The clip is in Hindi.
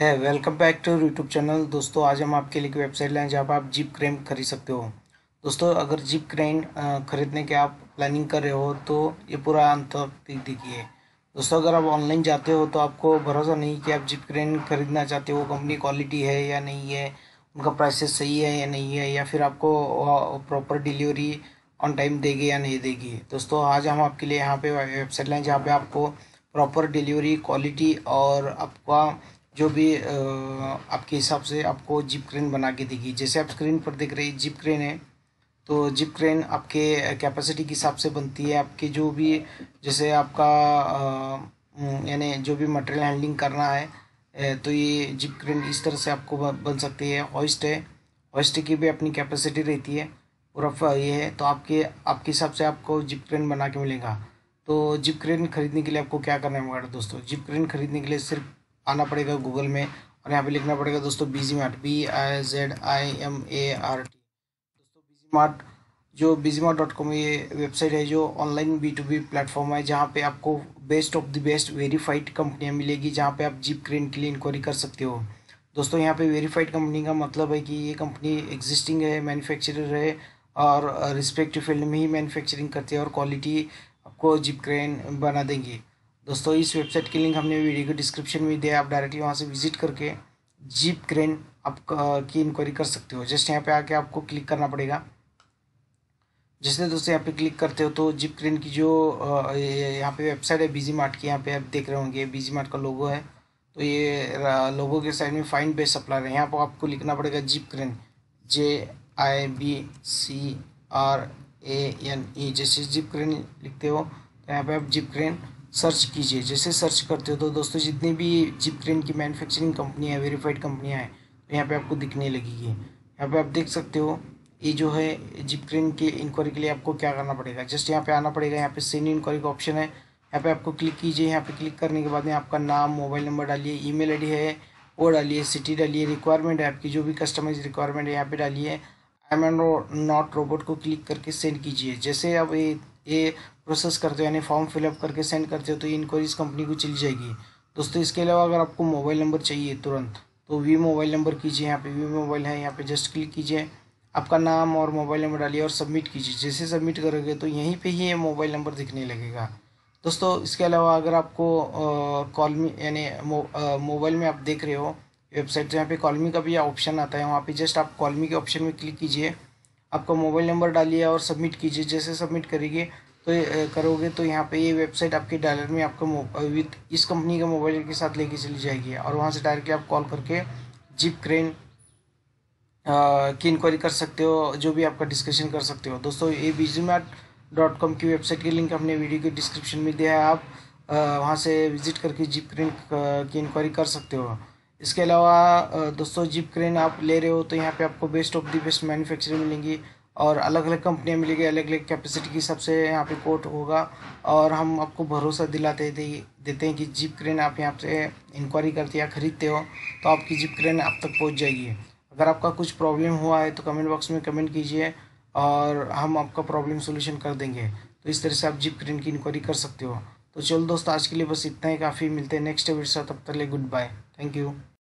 है welcome back to YouTube channel दोस्तों आज हम आपके लिए वेबसाइट लाए जहाँ पर आप जीप क्रेन खरीद सकते हो दोस्तों अगर जीप क्रेन खरीदने के आप प्लानिंग कर रहे हो तो ये पूरा अंत देखिए दोस्तों अगर आप ऑनलाइन जाते हो तो आपको भरोसा नहीं कि आप जीप क्रेन खरीदना चाहते हो कंपनी क्वालिटी है या नहीं है उनका प्राइसेस सही है या नहीं है या फिर आपको प्रॉपर डिलीवरी ऑन टाइम देगी या नहीं देगी दोस्तों आज हम आपके लिए यहाँ पे वेबसाइट लाएँ जहाँ पे आपको प्रॉपर डिलीवरी क्वालिटी और आपका जो भी आपके हिसाब से आपको जिप क्रेन बना के देगी जैसे आप स्क्रीन पर देख रहे जिप क्रेन है तो जिप क्रेन आपके कैपेसिटी के हिसाब से बनती है आपके जो भी जैसे आपका यानी जो भी मटेरियल हैंडलिंग करना है तो ये जिप क्रेन इस तरह से आपको बन सकती है हॉइस्ट है हॉइस्ट की भी अपनी कैपेसिटी रहती है अब ये है तो आपके आपके हिसाब से आपको जिप क्रेन बना के मिलेगा तो जिप क्रेन खरीदने के लिए आपको क्या करना है दोस्तों जिप क्रेन खरीदने के लिए सिर्फ आना पड़ेगा गूगल में और यहाँ पे लिखना पड़ेगा दोस्तों BG mart B I Z I M A R T दोस्तों बीजी मार्ट जो बीजी मार्ट डॉट कॉम ये वेबसाइट है जो online B to B platform है जहाँ पे आपको best of the best verified कंपनियाँ मिलेगी जहाँ पे आप जीप क्रेन के लिए इंक्वायरी कर सकते हो दोस्तों यहाँ पे वेरीफाइड कंपनी का मतलब है कि ये कंपनी एग्जिस्टिंग है मैन्युफैक्चरर है और रिस्पेक्टिव फील्ड में ही मैन्युफैक्चरिंग करती है और क्वालिटी आपको जिप क्रेन बना देंगे दोस्तों इस वेबसाइट की लिंक हमने वीडियो के डिस्क्रिप्शन में दिया आप डायरेक्टली वहाँ से विजिट करके जीप क्रेन आप की इंक्वायरी कर सकते हो जस्ट यहाँ पे आके आपको क्लिक करना पड़ेगा जैसे दोस्तों यहाँ पे क्लिक करते हो तो जिप क्रेन की जो यहाँ पे वेबसाइट है बीजी मार्ट की यहाँ पे आप देख रहे होंगे बीजी मार्ट का लोगो है तो ये लोगों के साइड में फाइन बेस्ट सप्लायर है यहाँ पर आपको लिखना पड़ेगा jib crane J I B C R A N E जैसे जिप क्रेन लिखते हो तो यहाँ पे आप जिप क्रेन सर्च कीजिए जैसे सर्च करते हो तो दोस्तों जितनी भी जिप क्रेन की मैन्युफैक्चरिंग कंपनी है वेरीफाइड कंपनियाँ हैं तो यहाँ पे आपको दिखने लगेगी यहाँ पे आप देख सकते हो ये जो है जिप क्रेन के इंक्वायरी के लिए आपको क्या करना पड़ेगा जस्ट यहाँ पे आना पड़ेगा यहाँ पे सेंड इंक्वायरी का ऑप्शन है यहाँ पे आपको क्लिक कीजिए यहाँ पे क्लिक करने के बाद में आपका नाम मोबाइल नंबर डालिए आई डी है वो डालिए सिटी डालिए रिक्वायरमेंट है आपकी जो भी कस्टमाइज रिक्वायरमेंट है यहाँ पे डालिए आई एम नॉट रोबोट को क्लिक करके सेंड कीजिए जैसे आप ये ये प्रोसेस करते हो यानी फॉर्म फिलअप करके सेंड करते हो तो ये इंक्वायरीज कंपनी को चली जाएगी दोस्तों इसके अलावा अगर आपको मोबाइल नंबर चाहिए तुरंत तो वी मोबाइल नंबर कीजिए यहाँ पे वी मोबाइल है यहाँ पे जस्ट क्लिक कीजिए आपका नाम और मोबाइल नंबर डालिए और सबमिट कीजिए जैसे सबमिट करोगे तो यहीं पे ही ये मोबाइल नंबर दिखने लगेगा दोस्तों इसके अलावा अगर आपको कॉल मी यानी मोबाइल में आप देख रहे हो वेबसाइट तो यहाँ पे कॉलमी का भी ऑप्शन आता है वहाँ पर जस्ट आप कॉलमी के ऑप्शन में क्लिक कीजिए आपका मोबाइल नंबर डालिए और सबमिट कीजिए जैसे सबमिट करेगी पे करोगे तो यहाँ पे ये वेबसाइट आपके डायलर में आपको विद इस कंपनी का मोबाइल के साथ लेके चली जाएगी और वहाँ से डायरेक्टली आप कॉल करके जिप क्रेन की इंक्वायरी कर सकते हो जो भी आपका डिस्कशन कर सकते हो दोस्तों ये बीजी डॉट कॉम की वेबसाइट की लिंक हमने वीडियो के डिस्क्रिप्शन में दिया है आप वहाँ से विजिट करके जिप क्रेन की इंक्वायरी कर सकते हो इसके अलावा दोस्तों जिप क्रेन आप ले रहे हो तो यहाँ पे आपको best of the best manufacturing मिलेंगी और अलग अलग कंपनियाँ मिलेगी अलग अलग कैपेसिटी के हिसाब से यहाँ पे कोट होगा और हम आपको भरोसा दिलाते दे, देते हैं कि जीप क्रेन आप यहाँ से इंक्वायरी करते या ख़रीदते हो तो आपकी जीप क्रेन आप तक पहुँच जाएगी अगर आपका कुछ प्रॉब्लम हुआ है तो कमेंट बॉक्स में कमेंट कीजिए और हम आपका प्रॉब्लम सोल्यूशन कर देंगे तो इस तरह से आप जीप क्रेन की इंक्वायरी कर सकते हो तो चलो दोस्तों आज के लिए बस इतना ही काफ़ी मिलते हैं नेक्स्ट वीडियो तब तक ले गुड बाय थैंक यू